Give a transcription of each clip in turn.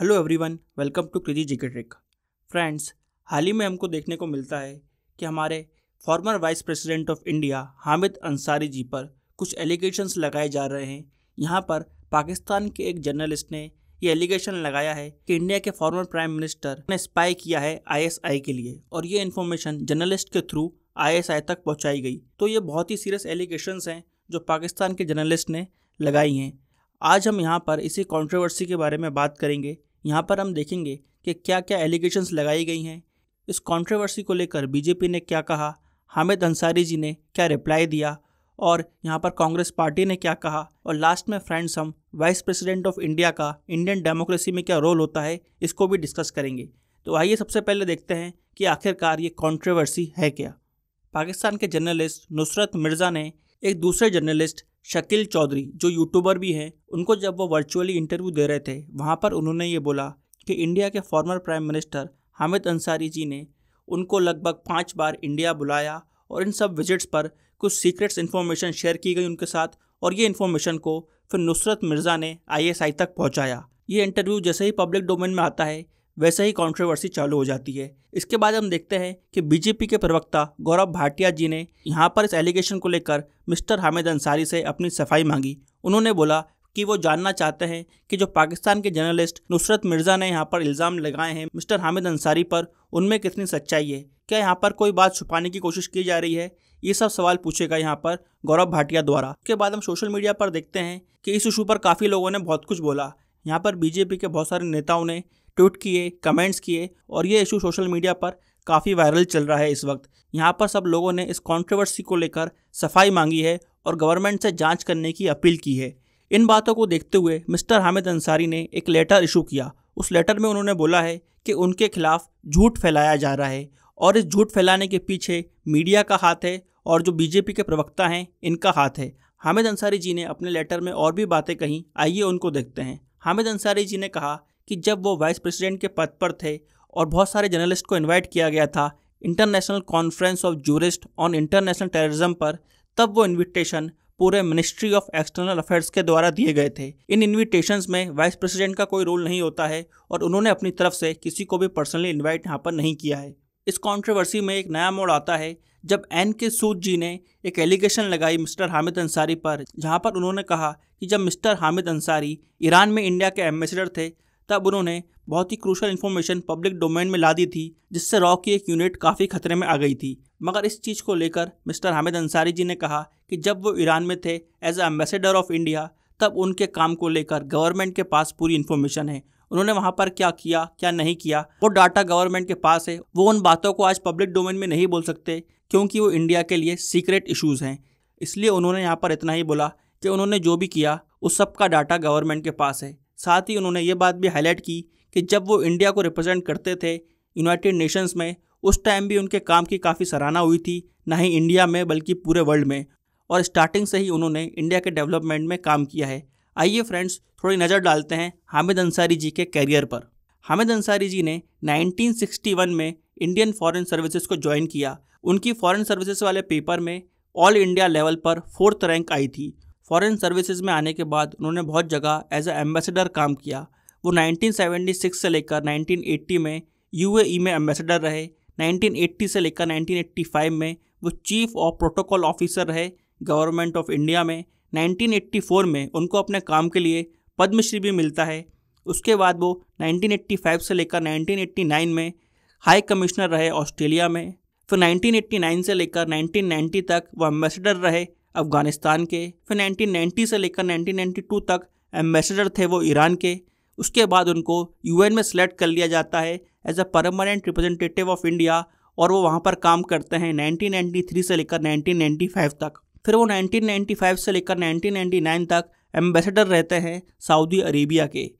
hello everyone welcome to crazy GK trick friends हाल ही में हमको देखने को मिलता है कि हमारे former vice president of India Hamid Ansari ji पर कुछ एलिगेशंस लगाए जा रहे हैं यहाँ पर पाकिस्तान के एक जर्नलिस्ट ने ये एलिगेशन लगाया है कि इंडिया के फॉर्मर प्राइम मिनिस्टर ने स्पाई किया है आईएसआई के लिए और ये इन्फॉर्मेशन जर्नलिस्ट के थ्रू आईएसआई तक पहुँचाई गई तो ये बहुत ही सीरियस एलिगेशंस हैं जो पाकिस्तान के जर्नलिस्ट ने लगाई हैं आज हम यहाँ पर इसी कंट्रोवर्सी के बारे में बात करेंगे यहाँ पर हम देखेंगे कि क्या क्या एलिगेशंस लगाई गई हैं इस कंट्रोवर्सी को लेकर बीजेपी ने क्या कहा हामिद अंसारी जी ने क्या रिप्लाई दिया और यहाँ पर कांग्रेस पार्टी ने क्या कहा और लास्ट में फ्रेंड्स हम वाइस प्रेसिडेंट ऑफ इंडिया का इंडियन डेमोक्रेसी में क्या रोल होता है इसको भी डिस्कस करेंगे तो आइए सबसे पहले देखते हैं कि आखिरकार ये कंट्रोवर्सी है क्या पाकिस्तान के जर्नलिस्ट नुसरत मिर्ज़ा ने एक दूसरे जर्नलिस्ट शकील चौधरी जो यूट्यूबर भी हैं उनको जब वो वर्चुअली इंटरव्यू दे रहे थे वहाँ पर उन्होंने ये बोला कि इंडिया के former prime minister Hamid Ansari ji ने उनको लगभग पाँच बार इंडिया बुलाया और इन सब विजिट्स पर कुछ सीक्रेट्स इन्फॉर्मेशन शेयर की गई उनके साथ और ये इन्फॉर्मेशन को फिर नुसरत मिर्ज़ा ने आई तक पहुँचाया ये इंटरव्यू जैसे ही पब्लिक डोमेन में आता है वैसे ही कॉन्ट्रोवर्सी चालू हो जाती है इसके बाद हम देखते हैं कि बीजेपी के प्रवक्ता गौरव भाटिया जी ने यहाँ पर इस एलिगेशन को लेकर मिस्टर हामिद अंसारी से अपनी सफाई मांगी उन्होंने बोला कि वो जानना चाहते हैं कि जो पाकिस्तान के जर्नलिस्ट नुसरत मिर्ज़ा ने यहाँ पर इल्ज़ाम लगाए हैं मिस्टर हामिद अंसारी पर उनमें कितनी सच्चाई है क्या यहाँ पर कोई बात छुपाने की कोशिश की जा रही है ये सब सवाल पूछेगा यहाँ पर गौरव भाटिया द्वारा उसके बाद हम सोशल मीडिया पर देखते हैं कि इस इशू पर काफ़ी लोगों ने बहुत कुछ बोला यहाँ पर बीजेपी के बहुत सारे नेताओं ने ट्वीट किए कमेंट्स किए और ये इशू सोशल मीडिया पर काफ़ी वायरल चल रहा है इस वक्त यहाँ पर सब लोगों ने इस कॉन्ट्रोवर्सी को लेकर सफाई मांगी है और गवर्नमेंट से जांच करने की अपील की है इन बातों को देखते हुए मिस्टर हामिद अंसारी ने एक लेटर इशू किया उस लेटर में उन्होंने बोला है कि उनके खिलाफ झूठ फैलाया जा रहा है और इस झूठ फैलाने के पीछे मीडिया का हाथ है और जो बीजेपी के प्रवक्ता हैं इनका हाथ है हामिद अंसारी जी ने अपने लेटर में और भी बातें कहीं आइए उनको देखते हैं हामिद अंसारी जी ने कहा कि जब वो वाइस प्रेसिडेंट के पद पर थे और बहुत सारे जर्नलिस्ट को इनवाइट किया गया था international conference of jurist on international terrorism पर तब वो इनविटेशन पूरे मिनिस्ट्री ऑफ एक्सटर्नल अफेयर्स के द्वारा दिए गए थे इन इनविटेशंस में वाइस प्रेसिडेंट का कोई रोल नहीं होता है और उन्होंने अपनी तरफ से किसी को भी पर्सनली इन्वाइट यहाँ पर नहीं किया है इस कॉन्ट्रोवर्सी में एक नया मोड़ आता है जब एन के सूद जी ने एक एलिगेशन लगाई मिस्टर हामिद अंसारी पर जहाँ पर उन्होंने कहा कि जब मिस्टर हामिद अंसारी ईरान में इंडिया के एम्बेसडर थे तब उन्होंने बहुत ही क्रूशल इन्फॉर्मेशन पब्लिक डोमेन में ला दी थी जिससे रॉ की एक यूनिट काफ़ी खतरे में आ गई थी मगर इस चीज़ को लेकर मिस्टर हामिद अंसारी जी ने कहा कि जब वो ईरान में थे एज एम्बेसडर ऑफ इंडिया तब उनके काम को लेकर गवर्नमेंट के पास पूरी इन्फॉर्मेशन है उन्होंने वहाँ पर क्या किया क्या नहीं किया वो डाटा गवर्नमेंट के पास है वो उन बातों को आज पब्लिक डोमेन में नहीं बोल सकते क्योंकि वो इंडिया के लिए सीक्रेट इशूज़ हैं इसलिए उन्होंने यहाँ पर इतना ही बोला कि उन्होंने जो भी किया उस सब का डाटा गवर्नमेंट के पास है साथ ही उन्होंने ये बात भी हाईलाइट की कि जब वो इंडिया को रिप्रेजेंट करते थे यूनाइटेड नेशंस में उस टाइम भी उनके काम की काफ़ी सराहना हुई थी ना ही इंडिया में बल्कि पूरे वर्ल्ड में और स्टार्टिंग से ही उन्होंने इंडिया के डेवलपमेंट में काम किया है आइए फ्रेंड्स थोड़ी नज़र डालते हैं हामिद अंसारी जी के कैरियर पर हामिद अंसारी जी ने 1961 में इंडियन फॉरेन सर्विसेज को ज्वाइन किया उनकी फॉरेन सर्विसेज वाले पेपर में ऑल इंडिया लेवल पर फोर्थ रैंक आई थी फॉरेन सर्विसेज में आने के बाद उन्होंने बहुत जगह एज ए एम्बेसडर काम किया वो 1976 से लेकर 1980 में यूएई e में एम्बेसडर रहे 1980 से लेकर 1985 में वो चीफ ऑफ प्रोटोकॉल ऑफिसर रहे गवर्नमेंट ऑफ इंडिया में 1984 में उनको अपने काम के लिए पद्मश्री भी मिलता है उसके बाद वो 1985 से लेकर 1989 में हाई कमिश्नर रहे ऑस्ट्रेलिया में फिर 1989 से लेकर 1990 तक वो एम्बेसडर रहे अफगानिस्तान के फिर 1990 से लेकर 1992 तक एम्बेसडर थे वो ईरान के उसके बाद उनको यूएन में सेलेक्ट कर लिया जाता है as a permanent representative of India और वो वहाँ पर काम करते हैं 1993 से लेकर 1995 तक फिर वो 1995 से लेकर 1999 तक एम्बेसडर रहते हैं सऊदी अरेबिया के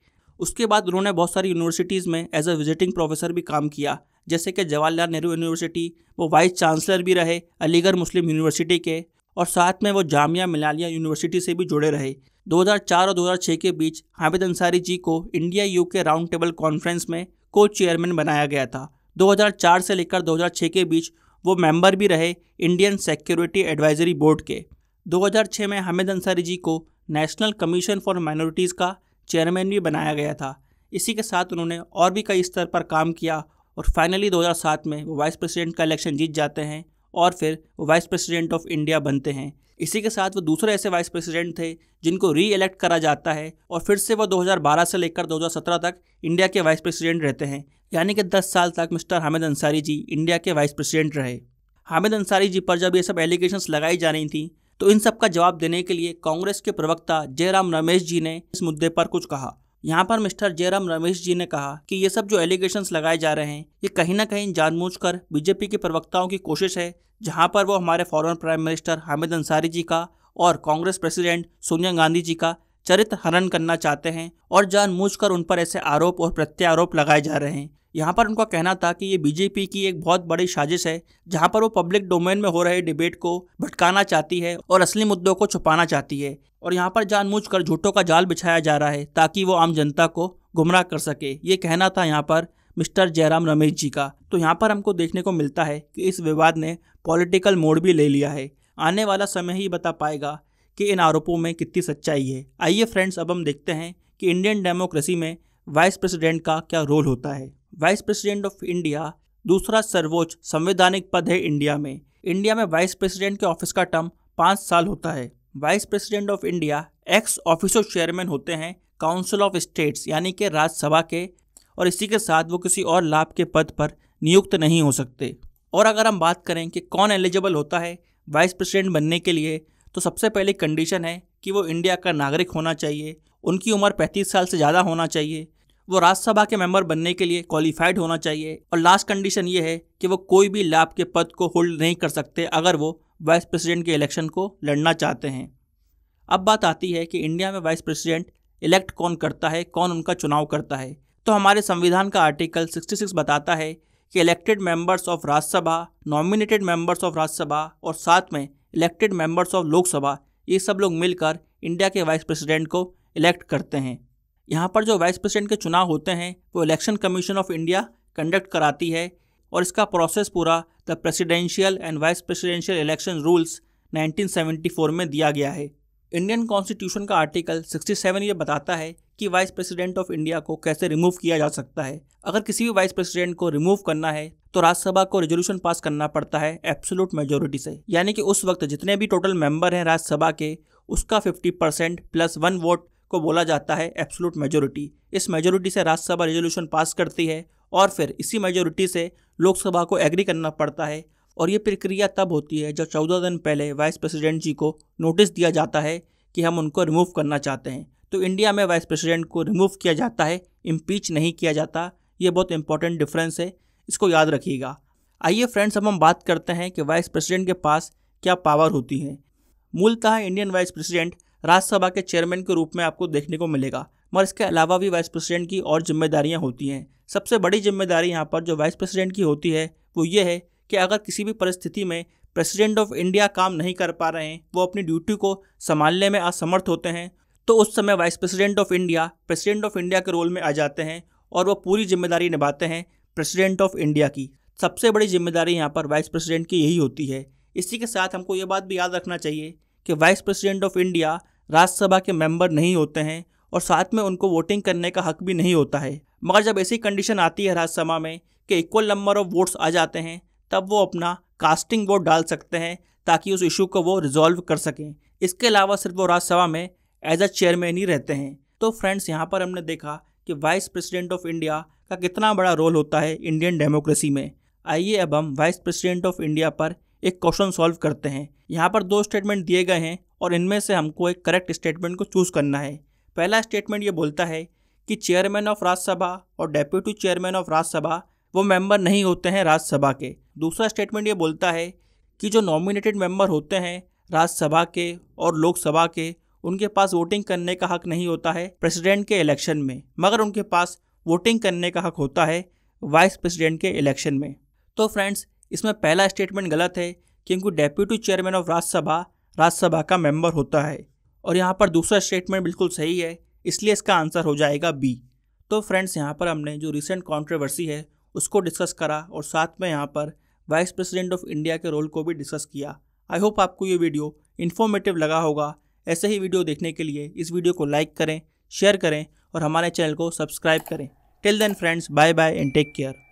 उसके बाद उन्होंने बहुत सारी यूनिवर्सिटीज़ में एज अ विजिटिंग प्रोफेसर भी काम किया जैसे कि जवाहरलाल नेहरू यूनिवर्सिटी वो वाइस चांसलर भी रहे अलीगढ़ मुस्लिम यूनिवर्सिटी के और साथ में वो जामिया मिलानिया यूनिवर्सिटी से भी जुड़े रहे 2004 और 2006 के बीच हामिद अंसारी जी को India U K round table conference में को चेयरमैन बनाया गया था 2004 से लेकर 2006 के बीच वो मेंबर भी रहे इंडियन सिक्योरिटी एडवाइजरी बोर्ड के 2006 में हामिद अंसारी जी को नेशनल कमीशन फॉर माइनॉरिटीज़ का चेयरमैन भी बनाया गया था इसी के साथ उन्होंने और भी कई स्तर पर काम किया और फाइनली 2007 में वो वाइस प्रेसिडेंट का इलेक्शन जीत जाते हैं और फिर वो वाइस प्रेसिडेंट ऑफ इंडिया बनते हैं इसी के साथ वो दूसरे ऐसे वाइस प्रेसिडेंट थे जिनको री इलेक्ट करा जाता है और फिर से वो 2012 से लेकर 2017 तक इंडिया के वाइस प्रेसिडेंट रहते हैं यानी कि 10 साल तक मिस्टर हामिद अंसारी जी इंडिया के वाइस प्रेसिडेंट रहे हामिद अंसारी जी पर जब ये सब एलिगेशन लगाई जा रही थी तो इन सब का जवाब देने के लिए कांग्रेस के प्रवक्ता जयराम रमेश जी ने इस मुद्दे पर कुछ कहा यहाँ पर मिस्टर जयराम रमेश जी ने कहा कि ये सब जो एलिगेशन लगाए जा रहे हैं ये कहीं ना कहीं जानबूझ बीजेपी के प्रवक्ताओं की कोशिश है जहाँ पर वो हमारे former prime minister Hamid Ansari ji का और कांग्रेस प्रेसिडेंट सोनिया गांधी जी का चरित्र हनन करना चाहते हैं और जानबूझकर उन पर ऐसे आरोप और प्रत्यारोप लगाए जा रहे हैं यहाँ पर उनका कहना था कि ये बीजेपी की एक बहुत बड़ी साजिश है जहाँ पर वो पब्लिक डोमेन में हो रहे डिबेट को भटकाना चाहती है और असली मुद्दों को छुपाना चाहती है और यहाँ पर कर झूठों का जाल बिछाया जा रहा है ताकि वो आम जनता को गुमराह कर सके ये कहना था यहाँ पर मिस्टर जयराम रमेश जी का तो यहाँ पर हमको देखने को मिलता है कि इस विवाद ने पॉलिटिकल मोड़ भी ले लिया है आने वाला समय ही बता पाएगा कि इन आरोपों में कितनी सच्चाई है आइए फ्रेंड्स अब हम देखते हैं कि इंडियन डेमोक्रेसी में वाइस प्रेसिडेंट का क्या रोल होता है वाइस प्रेसिडेंट ऑफ इंडिया दूसरा सर्वोच्च संवैधानिक पद है इंडिया में इंडिया में वाइस प्रेसिडेंट के ऑफिस का टर्म पाँच साल होता है vice president of India ex officio chairman होते हैं काउंसिल ऑफ स्टेट्स यानी कि राज्यसभा के और इसी के साथ वो किसी और लाभ के पद पर नियुक्त नहीं हो सकते और अगर हम बात करें कि कौन एलिजिबल होता है वाइस प्रेसिडेंट बनने के लिए तो सबसे पहली कंडीशन है कि वो इंडिया का नागरिक होना चाहिए उनकी उम्र पैंतीस साल से ज़्यादा होना चाहिए वो राज्यसभा के मेंबर बनने के लिए क्वालिफाइड होना चाहिए और लास्ट कंडीशन ये है कि वो कोई भी लाभ के पद को होल्ड नहीं कर सकते अगर वो वाइस प्रेसिडेंट के इलेक्शन को लड़ना चाहते हैं अब बात आती है कि इंडिया में वाइस प्रेसिडेंट इलेक्ट कौन करता है कौन उनका चुनाव करता है तो हमारे संविधान का आर्टिकल 66 बताता है कि elected members of Rajya Sabha nominated members of Rajya Sabha और साथ में इलेक्टेड मेंबर्स ऑफ लोकसभा ये सब लोग मिलकर इंडिया के वाइस प्रेसिडेंट को इलेक्ट करते हैं यहाँ पर जो वाइस प्रेसिडेंट के चुनाव होते हैं वो election commission of India conduct कराती है और इसका प्रोसेस पूरा the presidential and vice presidential election rules 1974 में दिया गया है इंडियन कॉन्स्टिट्यूशन का आर्टिकल 67 ये बताता है कि वाइस प्रेसिडेंट ऑफ इंडिया को कैसे रिमूव किया जा सकता है अगर किसी भी वाइस प्रेसिडेंट को रिमूव करना है तो राज्यसभा को रेजोल्यूशन पास करना पड़ता है एब्सोलूट मेजोरिटी से यानी कि उस वक्त जितने भी टोटल मेंबर हैं राज्यसभा के उसका 50 परसेंट प्लस वन वोट को बोला जाता है एब्सोलूट मेजोरिटी इस मेजोरिटी से राज्यसभा रेजोल्यूशन पास करती है और फिर इसी मेजोरिटी से लोकसभा को एग्री करना पड़ता है और ये प्रक्रिया तब होती है जब चौदह दिन पहले वाइस प्रेसिडेंट जी को नोटिस दिया जाता है कि हम उनको रिमूव करना चाहते हैं तो इंडिया में वाइस प्रेसिडेंट को रिमूव किया जाता है इम्पीच नहीं किया जाता ये बहुत इंपॉर्टेंट डिफरेंस है इसको याद रखिएगा आइए फ्रेंड्स अब हम बात करते हैं कि वाइस प्रेसिडेंट के पास क्या पावर होती है मूलतः इंडियन वाइस प्रेसिडेंट राज्यसभा के चेयरमैन के रूप में आपको देखने को मिलेगा मगर इसके अलावा भी वाइस प्रेसिडेंट की और जिम्मेदारियाँ होती हैं सबसे बड़ी जिम्मेदारी यहाँ पर जो वाइस प्रेसिडेंट की होती है वो ये है कि अगर किसी भी परिस्थिति में प्रेसिडेंट ऑफ इंडिया काम नहीं कर पा रहे हैं वो अपनी ड्यूटी को संभालने में असमर्थ होते हैं तो उस समय vice president of India president of India के रोल में आ जाते हैं और वो पूरी जिम्मेदारी निभाते हैं प्रेसिडेंट ऑफ इंडिया की सबसे बड़ी जिम्मेदारी यहाँ पर वाइस प्रेसिडेंट की यही होती है इसी के साथ हमको ये बात भी याद रखना चाहिए कि vice president of India Rajya Sabha के मेंबर नहीं होते हैं और साथ में उनको वोटिंग करने का हक भी नहीं होता है मगर जब ऐसी कंडीशन आती है राज्यसभा में कि इक्वल नंबर ऑफ वोट्स आ जाते हैं तब वो अपना कास्टिंग वोट डाल सकते हैं ताकि उस इशू को वो रिजॉल्व कर सकें इसके अलावा सिर्फ वो राज्यसभा में एज अ चेयरमैन ही रहते हैं तो फ्रेंड्स यहाँ पर हमने देखा कि वाइस प्रेसिडेंट ऑफ इंडिया का कितना बड़ा रोल होता है इंडियन डेमोक्रेसी में आइए अब हम वाइस प्रेसिडेंट ऑफ इंडिया पर एक क्वेश्चन सॉल्व करते हैं यहाँ पर दो स्टेटमेंट दिए गए हैं और इनमें से हमको एक करेक्ट स्टेटमेंट को चूज़ करना है पहला स्टेटमेंट ये बोलता है कि चेयरमैन ऑफ राज्यसभा और डेप्यूटी चेयरमैन ऑफ राज्यसभा वो मेंबर नहीं होते हैं राज्यसभा के दूसरा स्टेटमेंट ये बोलता है कि जो नॉमिनेटेड मेंबर होते हैं राज्यसभा के और लोकसभा के उनके पास वोटिंग करने का हक नहीं होता है प्रेसिडेंट के इलेक्शन में मगर उनके पास वोटिंग करने का हक होता है वाइस प्रेसिडेंट के इलेक्शन में तो फ्रेंड्स इसमें पहला स्टेटमेंट गलत है क्योंकि deputy chairman of Rajya Sabha Rajya Sabha का मेंबर होता है और यहाँ पर दूसरा स्टेटमेंट बिल्कुल सही है इसलिए इसका आंसर हो जाएगा बी तो फ्रेंड्स यहाँ पर हमने जो रिसेंट कॉन्ट्रोवर्सी है उसको डिस्कस करा और साथ में यहाँ पर वाइस प्रेसिडेंट ऑफ इंडिया के रोल को भी डिस्कस किया आई होप आपको ये वीडियो इन्फॉर्मेटिव लगा होगा ऐसे ही वीडियो देखने के लिए इस वीडियो को लाइक करें शेयर करें और हमारे चैनल को सब्सक्राइब करें till then friends bye bye and take care